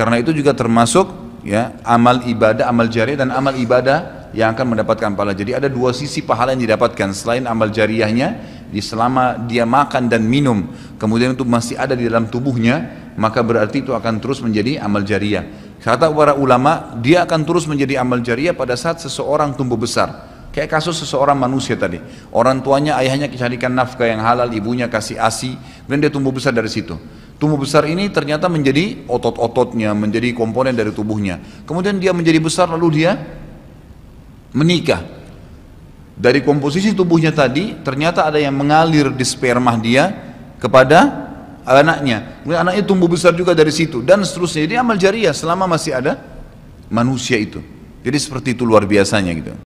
Karena itu juga termasuk ya amal ibadah, amal jariah dan amal ibadah yang akan mendapatkan pahala. Jadi ada dua sisi pahala yang didapatkan selain amal jariahnya di selama dia makan dan minum kemudian itu masih ada di dalam tubuhnya maka berarti itu akan terus menjadi amal jariah kata para ulama dia akan terus menjadi amal jariah pada saat seseorang tumbuh besar kayak kasus seseorang manusia tadi orang tuanya ayahnya carikan nafkah yang halal ibunya kasih asi kemudian dia tumbuh besar dari situ Tumbuh besar ini ternyata menjadi otot-ototnya, menjadi komponen dari tubuhnya. Kemudian dia menjadi besar lalu dia menikah. Dari komposisi tubuhnya tadi ternyata ada yang mengalir di sperma dia kepada anaknya. Kemudian anaknya tumbuh besar juga dari situ dan seterusnya. Jadi amal jariah selama masih ada manusia itu. Jadi seperti itu luar biasanya gitu.